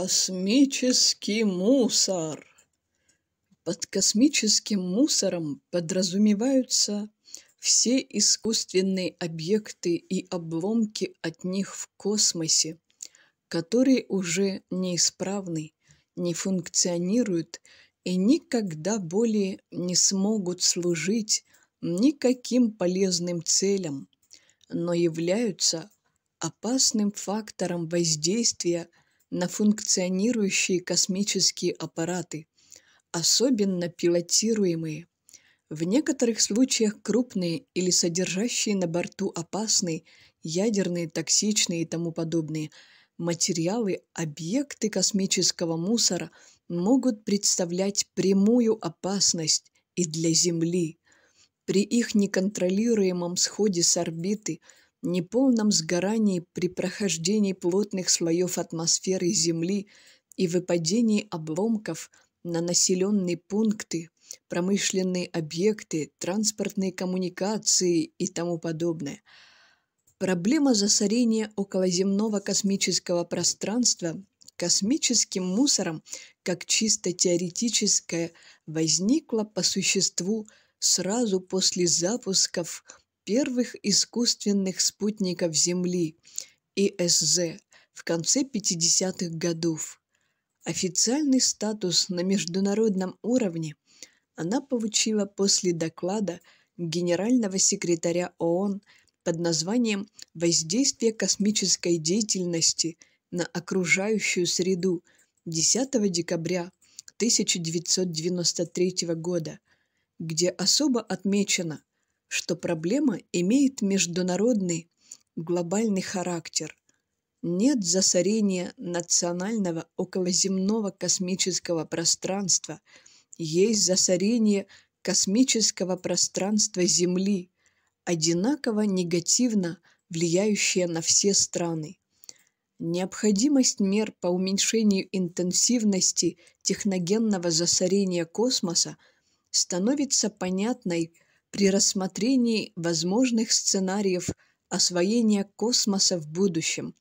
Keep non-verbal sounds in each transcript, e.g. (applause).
Космический мусор. Под космическим мусором подразумеваются все искусственные объекты и обломки от них в космосе, которые уже неисправны, не функционируют и никогда более не смогут служить никаким полезным целям, но являются опасным фактором воздействия – на функционирующие космические аппараты, особенно пилотируемые. В некоторых случаях крупные или содержащие на борту опасные, ядерные, токсичные и тому подобные материалы, объекты космического мусора могут представлять прямую опасность и для Земли. При их неконтролируемом сходе с орбиты – неполном сгорании при прохождении плотных слоев атмосферы Земли и выпадении обломков на населенные пункты, промышленные объекты, транспортные коммуникации и тому подобное. Проблема засорения околоземного космического пространства космическим мусором, как чисто теоретическое, возникла по существу сразу после запусков первых искусственных спутников Земли ИСЗ в конце 50-х годов. Официальный статус на международном уровне она получила после доклада генерального секретаря ООН под названием «Воздействие космической деятельности на окружающую среду» 10 декабря 1993 года, где особо отмечено, что проблема имеет международный глобальный характер. Нет засорения национального околоземного космического пространства, есть засорение космического пространства Земли, одинаково негативно влияющее на все страны. Необходимость мер по уменьшению интенсивности техногенного засорения космоса становится понятной – при рассмотрении возможных сценариев освоения космоса в будущем.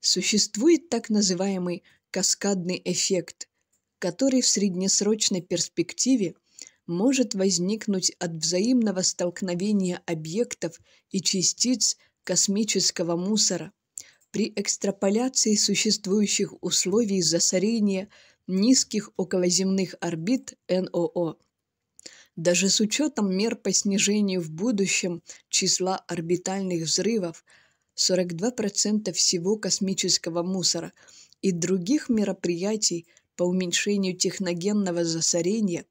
Существует так называемый каскадный эффект, который в среднесрочной перспективе может возникнуть от взаимного столкновения объектов и частиц космического мусора. При экстраполяции существующих условий засорения низких околоземных орбит НОО – даже с учетом мер по снижению в будущем числа орбитальных взрывов 42% всего космического мусора и других мероприятий по уменьшению техногенного засорения,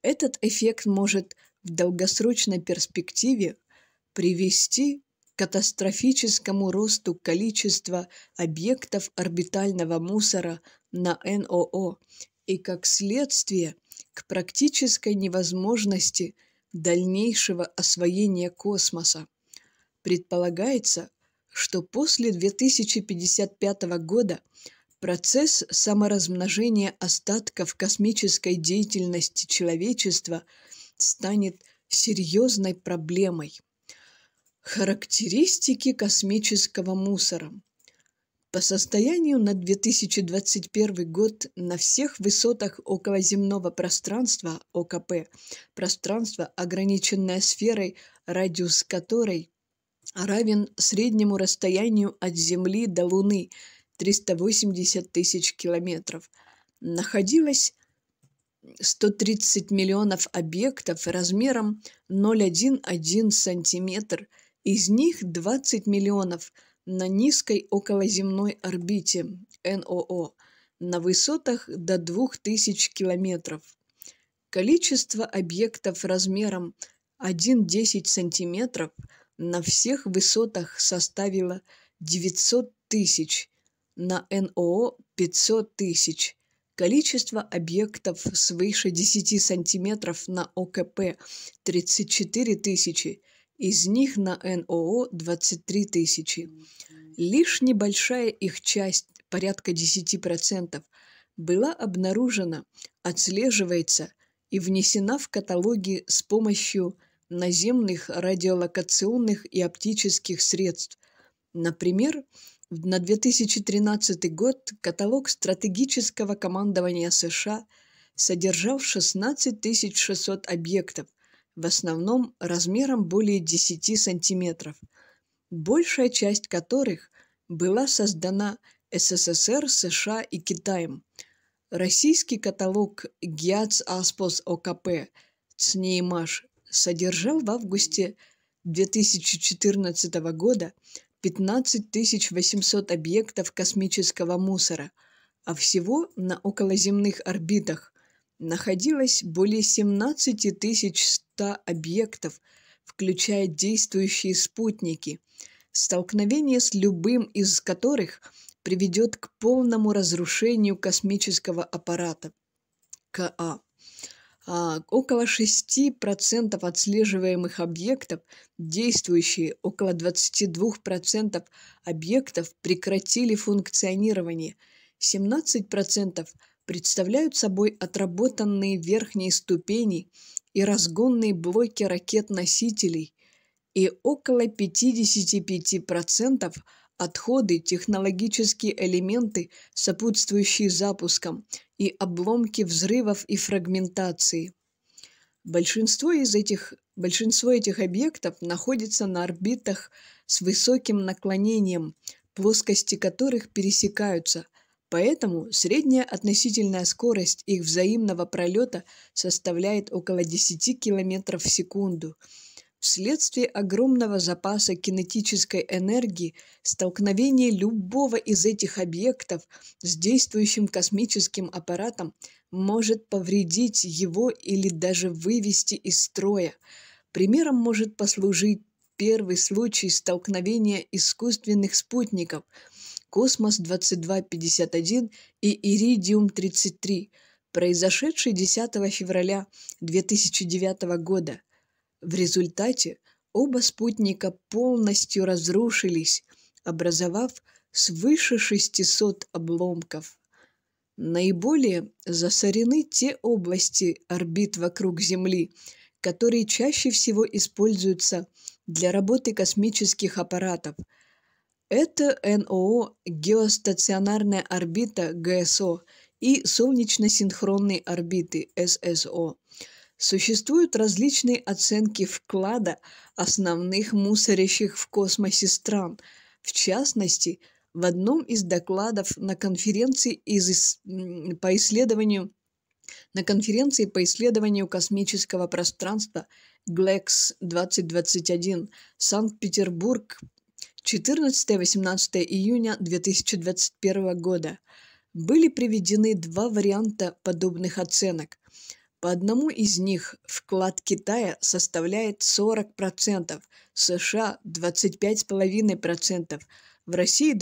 этот эффект может в долгосрочной перспективе привести к катастрофическому росту количества объектов орбитального мусора на НОО и, как следствие, к практической невозможности дальнейшего освоения космоса. Предполагается, что после 2055 года процесс саморазмножения остатков космической деятельности человечества станет серьезной проблемой. Характеристики космического мусора – по состоянию на 2021 год на всех высотах околоземного пространства ОКП, пространство, ограниченное сферой, радиус которой равен среднему расстоянию от Земли до Луны 380 тысяч километров, находилось 130 миллионов объектов размером 0,11 сантиметр, из них 20 миллионов – на низкой околоземной орбите НОО на высотах до 2000 километров. Количество объектов размером 1,10 сантиметров на всех высотах составило 900 тысяч, на НОО 500 тысяч. Количество объектов свыше 10 сантиметров на ОКП 34 тысячи – из них на НОО 23 тысячи. Лишь небольшая их часть, порядка 10%, была обнаружена, отслеживается и внесена в каталоги с помощью наземных радиолокационных и оптических средств. Например, на 2013 год каталог стратегического командования США содержал 16 600 объектов, в основном размером более 10 сантиметров, большая часть которых была создана СССР, США и Китаем. Российский каталог «Гиац Аспос ОКП» «Цнеймаш» содержал в августе 2014 года 15 800 объектов космического мусора, а всего на околоземных орбитах находилось более 17 100 100 объектов, включая действующие спутники, столкновение с любым из которых приведет к полному разрушению космического аппарата КА. А, около 6% отслеживаемых объектов, действующие около 22% объектов прекратили функционирование, 17% представляют собой отработанные верхние ступени и разгонные блоки ракет-носителей и около 55% отходы, технологические элементы, сопутствующие запускам, и обломки взрывов и фрагментации. Большинство из этих Большинство этих объектов находится на орбитах с высоким наклонением, плоскости которых пересекаются – Поэтому средняя относительная скорость их взаимного пролета составляет около 10 км в секунду. Вследствие огромного запаса кинетической энергии столкновение любого из этих объектов с действующим космическим аппаратом может повредить его или даже вывести из строя. Примером может послужить первый случай столкновения искусственных спутников – «Космос-2251» и «Иридиум-33», произошедший 10 февраля 2009 года. В результате оба спутника полностью разрушились, образовав свыше 600 обломков. Наиболее засорены те области орбит вокруг Земли, которые чаще всего используются для работы космических аппаратов – это НОО «Геостационарная орбита ГСО» и солнечно-синхронные орбиты ССО. Существуют различные оценки вклада основных мусорящих в космосе стран. В частности, в одном из докладов на конференции из, по исследованию на конференции по исследованию космического пространства GLEX 2021 Санкт-Петербург 14-18 июня 2021 года были приведены два варианта подобных оценок. По одному из них вклад Китая составляет 40%, США – 25,5%, в России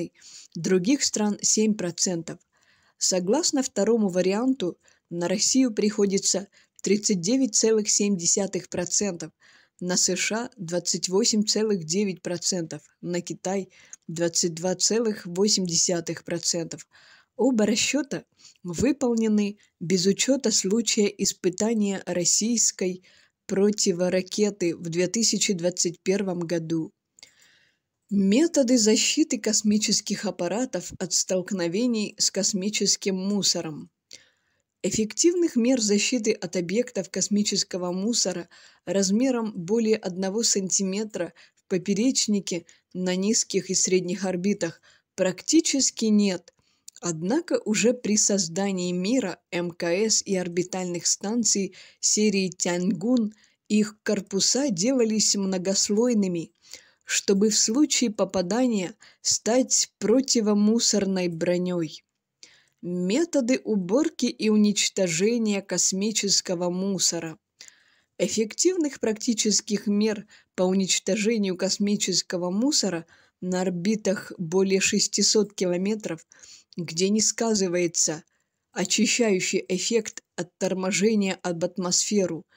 – 25,5%, других стран – 7%. Согласно второму варианту, на Россию приходится 39,7%, на США 28,9%, на Китай 22,8%. Оба расчета выполнены без учета случая испытания российской противоракеты в 2021 году. Методы защиты космических аппаратов от столкновений с космическим мусором. Эффективных мер защиты от объектов космического мусора размером более 1 см в поперечнике на низких и средних орбитах практически нет. Однако уже при создании мира МКС и орбитальных станций серии Тяньгун их корпуса делались многослойными, чтобы в случае попадания стать противомусорной броней методы уборки и уничтожения космического мусора. Эффективных практических мер по уничтожению космического мусора на орбитах более 600 километров, где не сказывается очищающий эффект от торможения об атмосферу –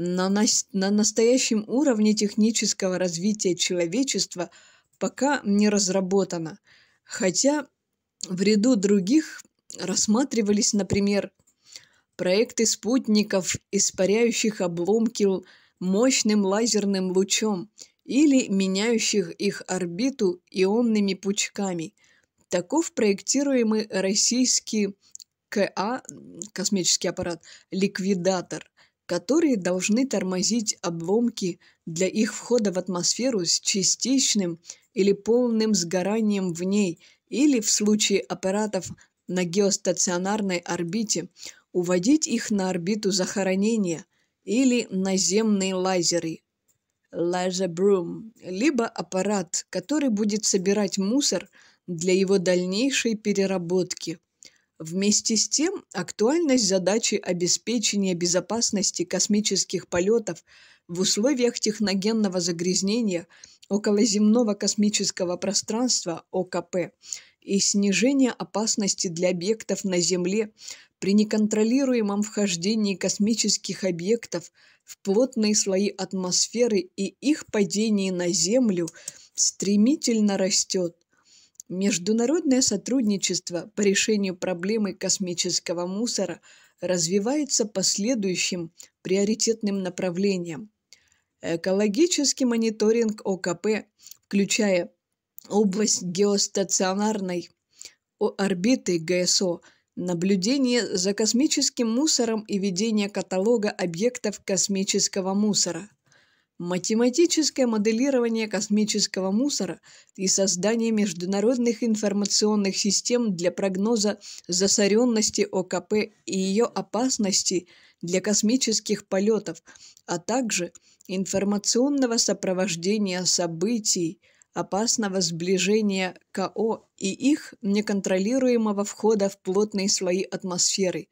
на, на, на настоящем уровне технического развития человечества пока не разработано, хотя в ряду других рассматривались, например, проекты спутников, испаряющих обломки мощным лазерным лучом или меняющих их орбиту ионными пучками. Таков проектируемый российский КА, космический аппарат, ликвидатор, которые должны тормозить обломки для их входа в атмосферу с частичным или полным сгоранием в ней или в случае аппаратов на геостационарной орбите, уводить их на орбиту захоронения или наземные лазеры – лазербрум, либо аппарат, который будет собирать мусор для его дальнейшей переработки. Вместе с тем, актуальность задачи обеспечения безопасности космических полетов в условиях техногенного загрязнения околоземного космического пространства ОКП – и снижение опасности для объектов на Земле при неконтролируемом вхождении космических объектов в плотные слои атмосферы и их падении на Землю стремительно растет. Международное сотрудничество по решению проблемы космического мусора развивается по следующим приоритетным направлениям. Экологический мониторинг ОКП, включая область геостационарной орбиты ГСО, наблюдение за космическим мусором и ведение каталога объектов космического мусора, математическое моделирование космического мусора и создание международных информационных систем для прогноза засоренности ОКП и ее опасности для космических полетов, а также информационного сопровождения событий – опасного сближения КО и их неконтролируемого входа в плотные слои атмосферы,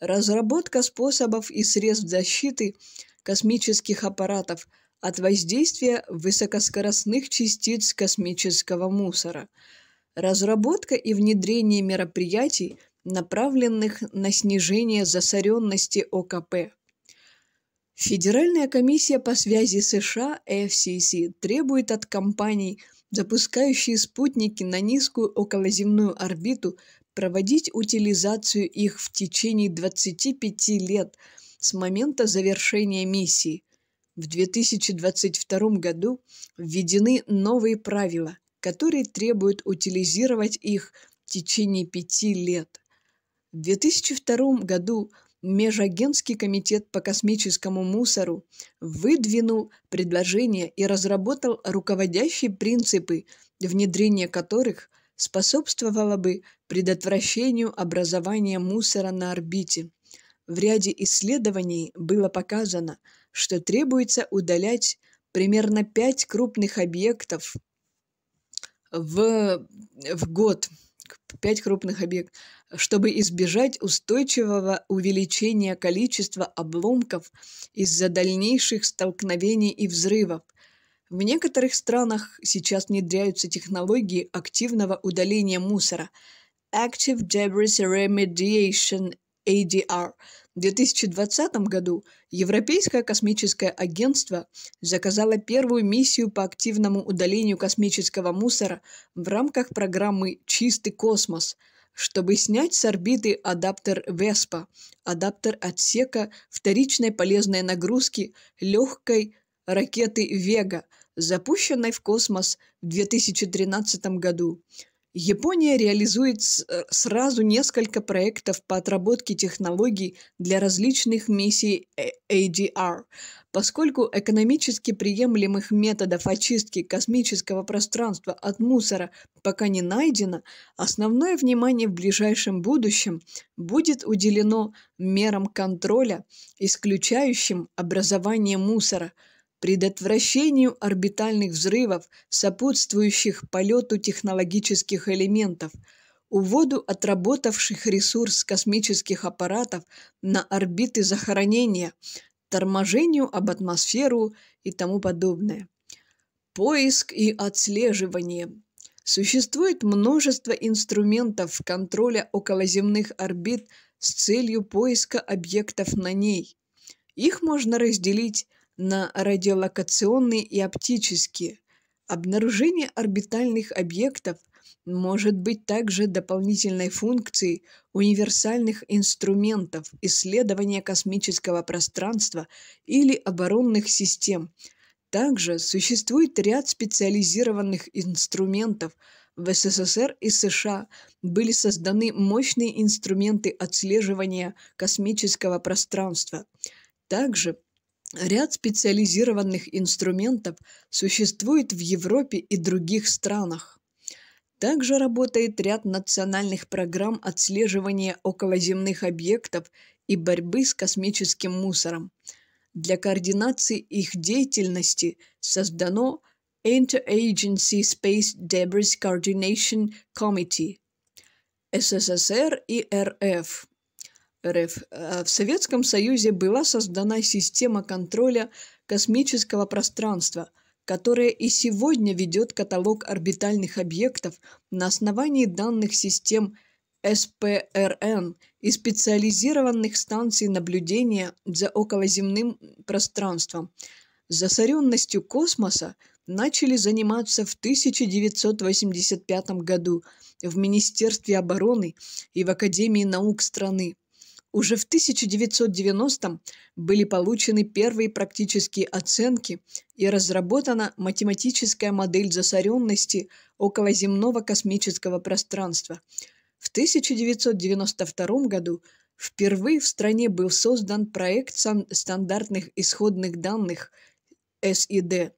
разработка способов и средств защиты космических аппаратов от воздействия высокоскоростных частиц космического мусора, разработка и внедрение мероприятий, направленных на снижение засоренности ОКП – Федеральная комиссия по связи США FCC требует от компаний, запускающих спутники на низкую околоземную орбиту, проводить утилизацию их в течение 25 лет с момента завершения миссии. В 2022 году введены новые правила, которые требуют утилизировать их в течение пяти лет. В 2002 году Межагентский комитет по космическому мусору выдвинул предложение и разработал руководящие принципы, внедрение которых способствовало бы предотвращению образования мусора на орбите. В ряде исследований было показано, что требуется удалять примерно 5 крупных объектов в, в год – пять крупных объектов, чтобы избежать устойчивого увеличения количества обломков из-за дальнейших столкновений и взрывов. В некоторых странах сейчас внедряются технологии активного удаления мусора – Active Debris Remediation ADR – в 2020 году Европейское космическое агентство заказало первую миссию по активному удалению космического мусора в рамках программы «Чистый космос», чтобы снять с орбиты адаптер Веспа, адаптер отсека вторичной полезной нагрузки легкой ракеты Вега, запущенной в космос в 2013 году. Япония реализует э, сразу несколько проектов по отработке технологий для различных миссий э, ADR. Поскольку экономически приемлемых методов очистки космического пространства от мусора пока не найдено, основное внимание в ближайшем будущем будет уделено мерам контроля, исключающим образование мусора – предотвращению орбитальных взрывов, сопутствующих полету технологических элементов, уводу отработавших ресурс космических аппаратов на орбиты захоронения, торможению об атмосферу и тому подобное. Поиск и отслеживание. Существует множество инструментов контроля околоземных орбит с целью поиска объектов на ней. Их можно разделить на радиолокационные и оптические. Обнаружение орбитальных объектов может быть также дополнительной функцией универсальных инструментов исследования космического пространства или оборонных систем. Также существует ряд специализированных инструментов, в СССР и США были созданы мощные инструменты отслеживания космического пространства. Также Ряд специализированных инструментов существует в Европе и других странах. Также работает ряд национальных программ отслеживания околоземных объектов и борьбы с космическим мусором. Для координации их деятельности создано Interagency Space Debris Coordination Committee – СССР и РФ. РФ, э, в Советском Союзе была создана система контроля космического пространства, которая и сегодня ведет каталог орбитальных объектов на основании данных систем СПРН и специализированных станций наблюдения за околоземным пространством. Засоренностью космоса начали заниматься в 1985 году в Министерстве обороны и в Академии наук страны. Уже в 1990-м были получены первые практические оценки и разработана математическая модель засоренности околоземного космического пространства. В 1992 году впервые в стране был создан проект стандартных исходных данных e СИД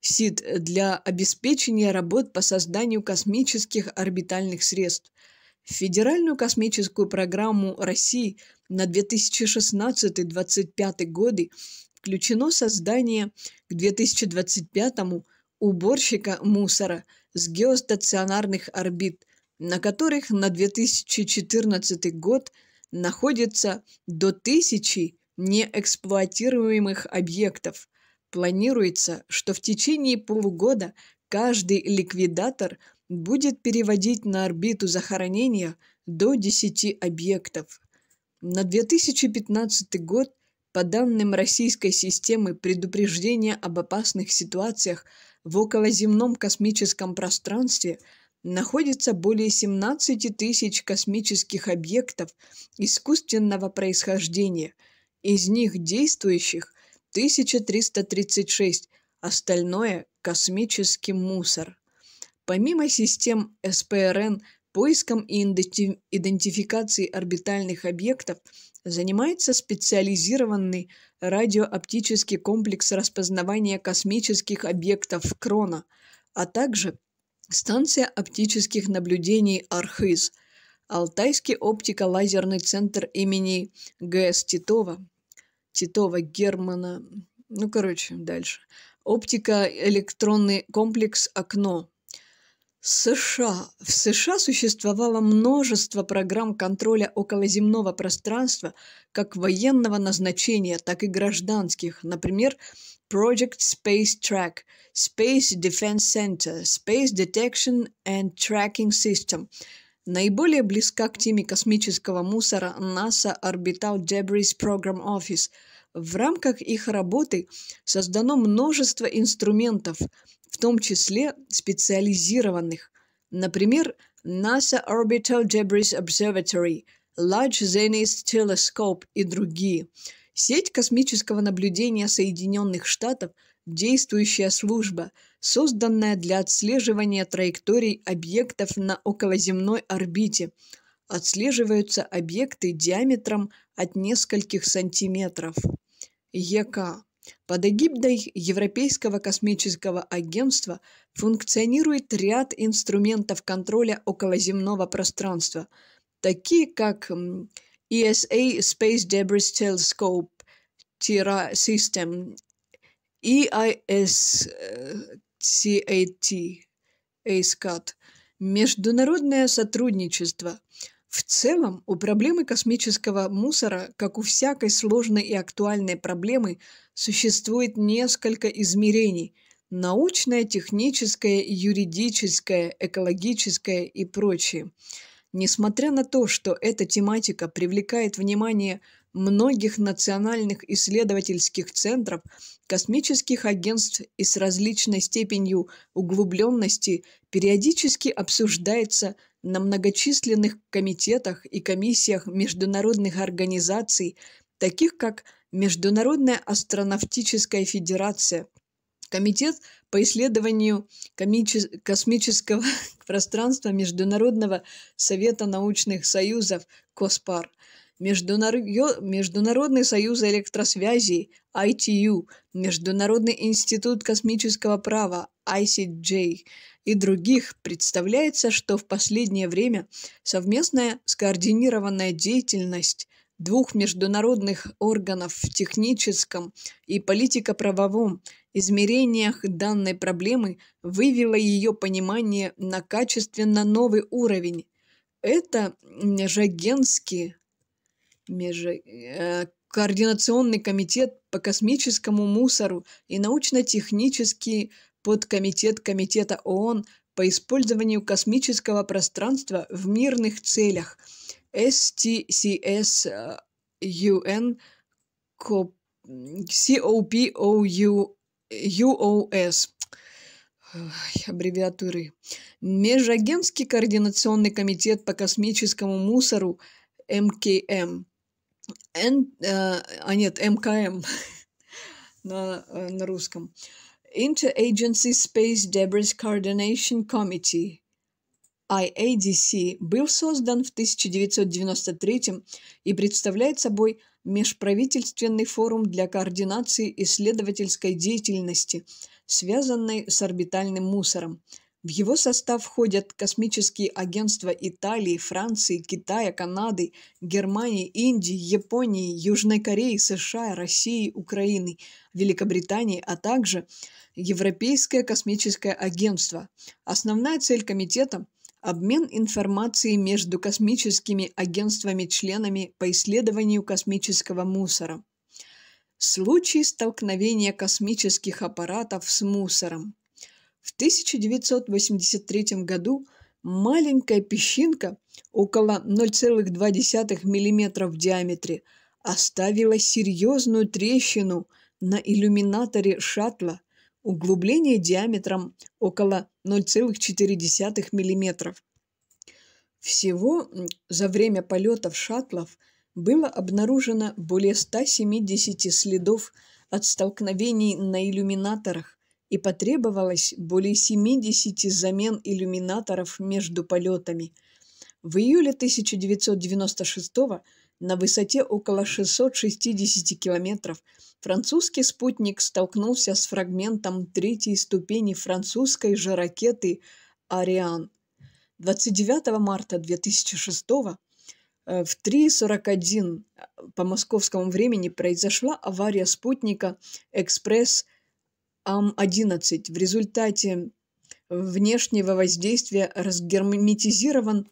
СИД для обеспечения работ по созданию космических орбитальных средств – Федеральную космическую программу России на 2016-2025 годы включено создание к 2025 му уборщика мусора с геостационарных орбит, на которых на 2014 год находится до тысячи неэксплуатируемых объектов. Планируется, что в течение полугода каждый ликвидатор будет переводить на орбиту захоронения до 10 объектов. На 2015 год, по данным российской системы предупреждения об опасных ситуациях в околоземном космическом пространстве, находится более 17 тысяч космических объектов искусственного происхождения, из них действующих 1336, остальное – космический мусор. Помимо систем СПРН, поиском и идентификацией орбитальных объектов занимается специализированный радиооптический комплекс распознавания космических объектов Крона, а также станция оптических наблюдений Архиз, Алтайский оптико-лазерный центр имени Г.С. Титова, Титова Германа, ну короче, дальше, оптико-электронный комплекс «Окно», США. В США существовало множество программ контроля околоземного пространства как военного назначения, так и гражданских, например, Project Space Track, Space Defense Center, Space Detection and Tracking System. Наиболее близка к теме космического мусора NASA Orbital Debris Program Office – в рамках их работы создано множество инструментов, в том числе специализированных. Например, NASA Orbital Debris Observatory, Large Zenith Telescope и другие. Сеть космического наблюдения Соединенных Штатов – действующая служба, созданная для отслеживания траекторий объектов на околоземной орбите. Отслеживаются объекты диаметром от нескольких сантиметров. ЕК. Под эгидой Европейского космического агентства функционирует ряд инструментов контроля околоземного пространства, такие как ESA Space Debris Telescope Terra System, EISCAT, ASCAT, международное сотрудничество – в целом, у проблемы космического мусора, как у всякой сложной и актуальной проблемы, существует несколько измерений – научное, техническое, юридическое, экологическое и прочее. Несмотря на то, что эта тематика привлекает внимание многих национальных исследовательских центров, космических агентств и с различной степенью углубленности периодически обсуждается на многочисленных комитетах и комиссиях международных организаций, таких как Международная астронавтическая федерация, Комитет по исследованию космического (laughs) пространства Международного совета научных союзов КОСПАР – Международный союз электросвязи ITU, Международный институт космического права ICJ и других представляется, что в последнее время совместная скоординированная деятельность двух международных органов в техническом и политико-правовом измерениях данной проблемы вывело ее понимание на качественно новый уровень. Это Жагенский между э, Координационный комитет по космическому мусору и научно-технический подкомитет Комитета ООН по использованию космического пространства в мирных целях STCS-UN COPOUS э, аббревиатуры. Межагентский координационный комитет по космическому мусору МКМ – Н, э, а нет, МКМ (laughs) на, э, на русском. Interagency Space Debris Coordination Committee IADC был создан в 1993 и представляет собой межправительственный форум для координации исследовательской деятельности, связанной с орбитальным мусором – в его состав входят космические агентства Италии, Франции, Китая, Канады, Германии, Индии, Японии, Южной Кореи, США, России, Украины, Великобритании, а также Европейское космическое агентство. Основная цель комитета – обмен информацией между космическими агентствами-членами по исследованию космического мусора. Случай столкновения космических аппаратов с мусором – в 1983 году маленькая песчинка около 0,2 мм в диаметре оставила серьезную трещину на иллюминаторе шаттла, углубление диаметром около 0,4 мм. Всего за время полетов шаттлов было обнаружено более 170 следов от столкновений на иллюминаторах, и потребовалось более 70 замен иллюминаторов между полетами. В июле 1996 на высоте около 660 километров французский спутник столкнулся с фрагментом третьей ступени французской же ракеты «Ариан». 29 марта 2006 э, в 3.41 э, по московскому времени произошла авария спутника «Экспресс АМ-11 в результате внешнего воздействия разгерметизирован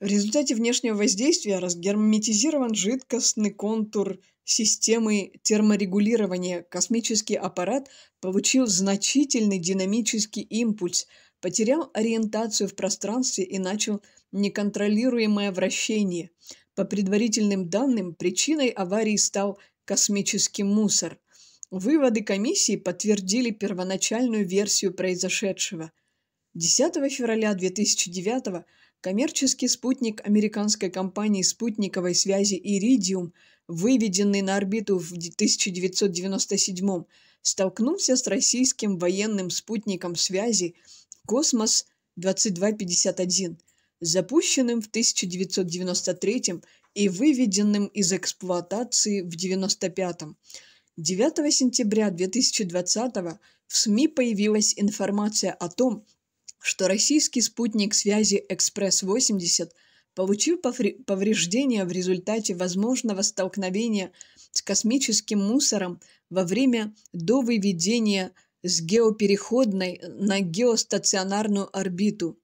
в результате внешнего воздействия разгерметизирован жидкостный контур системы терморегулирования. Космический аппарат получил значительный динамический импульс, потерял ориентацию в пространстве и начал неконтролируемое вращение. По предварительным данным, причиной аварии стал космический мусор. Выводы комиссии подтвердили первоначальную версию произошедшего. 10 февраля 2009 коммерческий спутник американской компании спутниковой связи «Иридиум», выведенный на орбиту в 1997 столкнулся с российским военным спутником связи «Космос-2251», запущенным в 1993 и выведенным из эксплуатации в 1995 9 сентября 2020 в СМИ появилась информация о том, что российский спутник связи «Экспресс-80» получил повреждения в результате возможного столкновения с космическим мусором во время до выведения с геопереходной на геостационарную орбиту.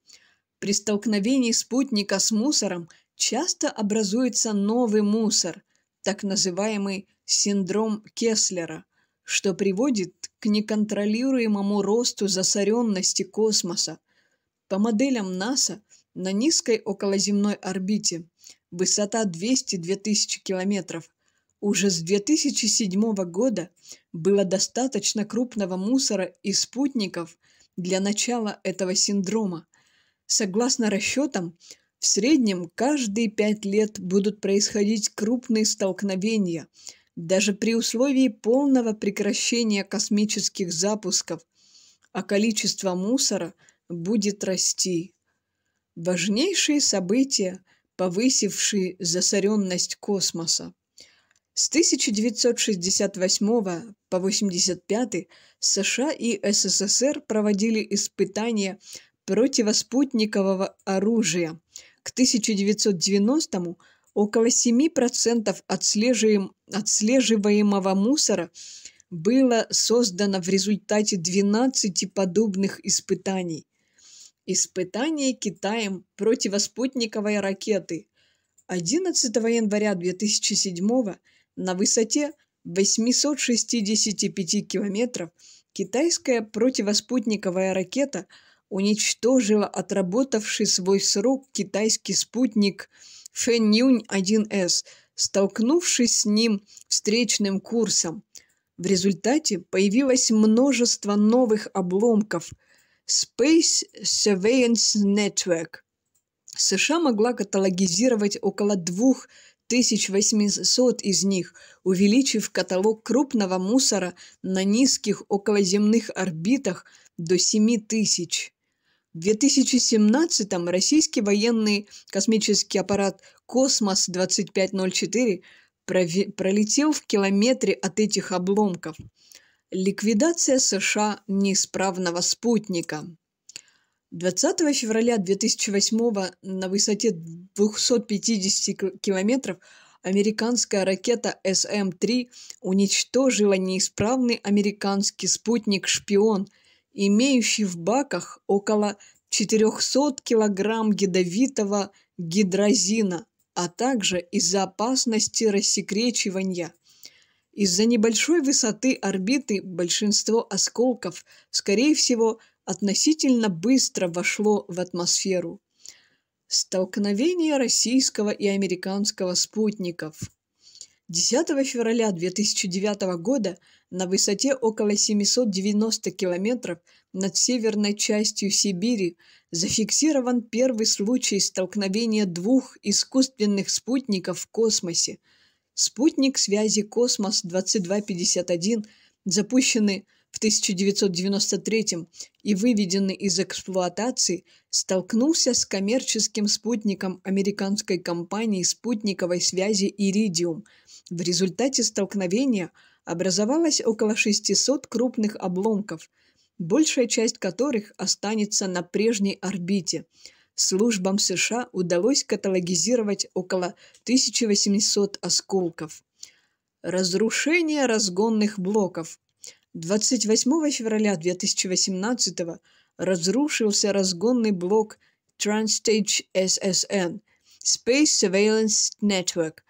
При столкновении спутника с мусором часто образуется новый мусор, так называемый синдром Кеслера, что приводит к неконтролируемому росту засоренности космоса. По моделям НАСА на низкой околоземной орбите высота 202 тысячи километров – уже с 2007 года было достаточно крупного мусора и спутников для начала этого синдрома. Согласно расчетам, в среднем каждые пять лет будут происходить крупные столкновения, даже при условии полного прекращения космических запусков, а количество мусора будет расти. Важнейшие события, повысившие засоренность космоса. С 1968 по 1985 США и СССР проводили испытания противоспутникового оружия – к 1990-му около 7% отслеживаем, отслеживаемого мусора было создано в результате 12 подобных испытаний. Испытание Китаем противоспутниковой ракеты. 11 января 2007 на высоте 865 километров китайская противоспутниковая ракета – уничтожила отработавший свой срок китайский спутник Фэньюнь-1С, столкнувшись с ним встречным курсом. В результате появилось множество новых обломков Space Surveillance Network. США могла каталогизировать около двух 1800 из них, увеличив каталог крупного мусора на низких околоземных орбитах до 7000. В 2017-м российский военный космический аппарат «Космос-2504» пролетел в километре от этих обломков. Ликвидация США неисправного спутника. 20 февраля 2008 на высоте 250 километров американская ракета СМ-3 уничтожила неисправный американский спутник «Шпион», имеющий в баках около 400 килограмм ядовитого гидрозина, а также из-за опасности рассекречивания. Из-за небольшой высоты орбиты большинство осколков, скорее всего, относительно быстро вошло в атмосферу. Столкновение российского и американского спутников – 10 февраля 2009 года на высоте около 790 километров над северной частью Сибири зафиксирован первый случай столкновения двух искусственных спутников в космосе. Спутник связи «Космос-2251», запущенный в 1993 и выведенный из эксплуатации, столкнулся с коммерческим спутником американской компании спутниковой связи «Иридиум», в результате столкновения образовалось около 600 крупных обломков, большая часть которых останется на прежней орбите. Службам США удалось каталогизировать около 1800 осколков. Разрушение разгонных блоков. 28 февраля 2018 разрушился разгонный блок Transstage SSN – Space Surveillance Network –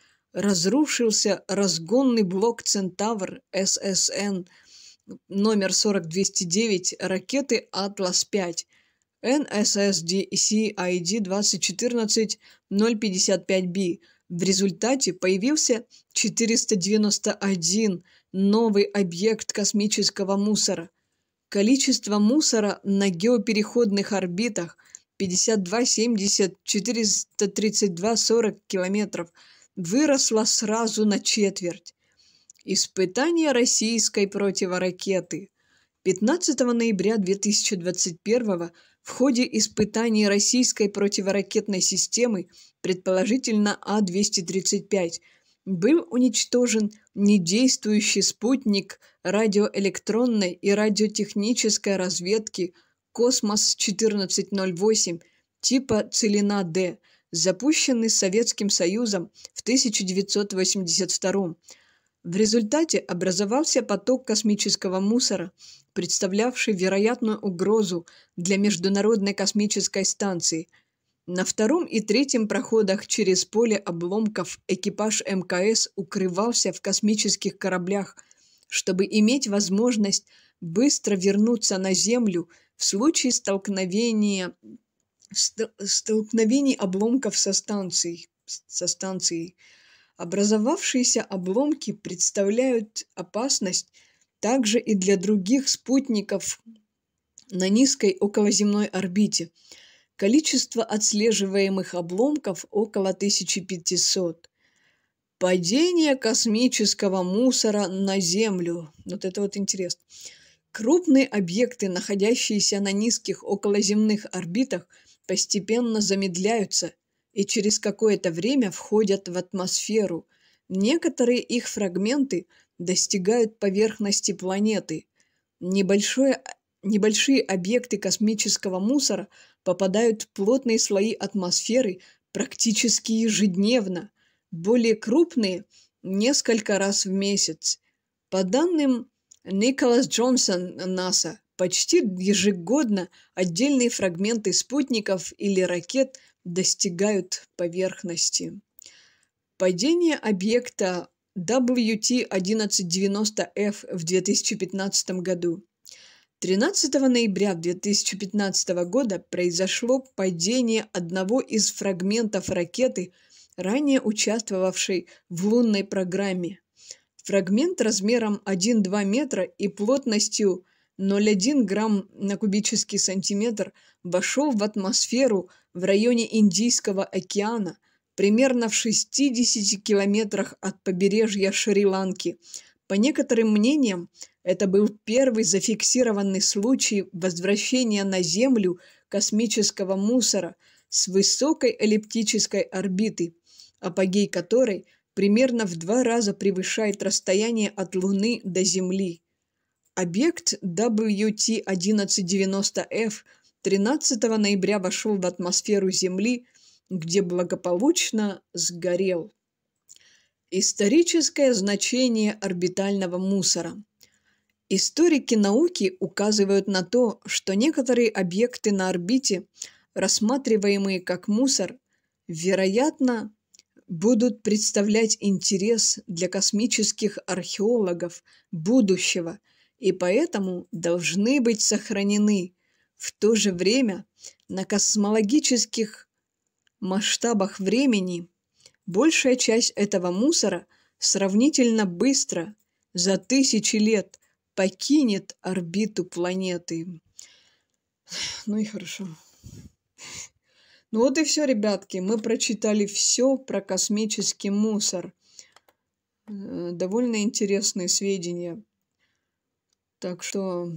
разрушился разгонный блок «Центавр» ССН номер 4209 ракеты «Атлас-5». NSSD-CID 2014-055B. В результате появился 491 новый объект космического мусора. Количество мусора на геопереходных орбитах 52-70-432-40 километров – выросла сразу на четверть. Испытание российской противоракеты. 15 ноября 2021 в ходе испытаний российской противоракетной системы, предположительно А-235, был уничтожен недействующий спутник радиоэлектронной и радиотехнической разведки «Космос-1408» типа «Целина-Д», запущенный Советским Союзом в 1982 в результате образовался поток космического мусора, представлявший вероятную угрозу для Международной космической станции. На втором и третьем проходах через поле обломков экипаж МКС укрывался в космических кораблях, чтобы иметь возможность быстро вернуться на Землю в случае столкновения столкновений обломков со станцией. Со станцией. Образовавшиеся обломки представляют опасность также и для других спутников на низкой околоземной орбите. Количество отслеживаемых обломков около 1500. Падение космического мусора на Землю. Вот это вот интересно. Крупные объекты, находящиеся на низких околоземных орбитах – постепенно замедляются и через какое-то время входят в атмосферу. Некоторые их фрагменты достигают поверхности планеты. Небольшое, небольшие объекты космического мусора попадают в плотные слои атмосферы практически ежедневно, более крупные – несколько раз в месяц. По данным Николас Джонсон НАСА, Почти ежегодно отдельные фрагменты спутников или ракет достигают поверхности. Падение объекта WT-1190F в 2015 году. 13 ноября 2015 года произошло падение одного из фрагментов ракеты, ранее участвовавшей в лунной программе. Фрагмент размером 1-2 метра и плотностью 0,1 грамм на кубический сантиметр вошел в атмосферу в районе Индийского океана, примерно в 60 километрах от побережья Шри-Ланки. По некоторым мнениям, это был первый зафиксированный случай возвращения на Землю космического мусора с высокой эллиптической орбиты, апогей которой примерно в два раза превышает расстояние от Луны до Земли. Объект WT-1190F 13 ноября вошел в атмосферу Земли, где благополучно сгорел. Историческое значение орбитального мусора. Историки науки указывают на то, что некоторые объекты на орбите, рассматриваемые как мусор, вероятно, будут представлять интерес для космических археологов будущего – и поэтому должны быть сохранены. В то же время на космологических масштабах времени большая часть этого мусора сравнительно быстро, за тысячи лет, покинет орбиту планеты. Ну и хорошо. Ну вот и все, ребятки. Мы прочитали все про космический мусор. Э, довольно интересные сведения. Так что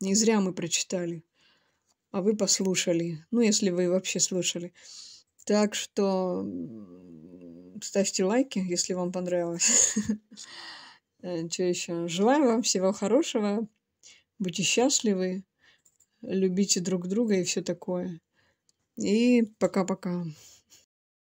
не зря мы прочитали, а вы послушали. Ну, если вы вообще слушали. Так что ставьте лайки, если вам понравилось. (laughs) Э, что еще? Желаю вам всего хорошего. Будьте счастливы. Любите друг друга и все такое. И пока-пока.